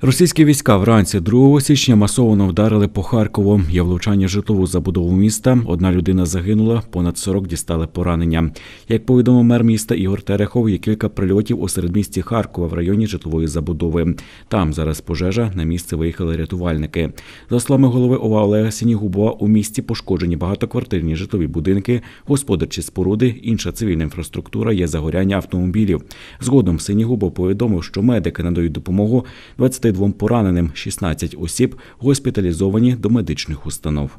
Російські війська вранці 2 січня масово вдарили по Харкову. Є влучання житлову забудову міста. Одна людина загинула, понад 40 дістали поранення. Як повідомив мер міста Ігор Терехов, є кілька прильотів у середмісті Харкова в районі житлової забудови. Там зараз пожежа на місце виїхали рятувальники. За словами голови ОВА Олега Сінігубова, у місті пошкоджені багатоквартирні житлові будинки, господарчі споруди, інша цивільна інфраструктура є загоряння автомобілів. Згодом Сінігубов повідомив, що медики надають допомогу 20 32 пораненим, 16 осіб госпіталізовані до медичних установ.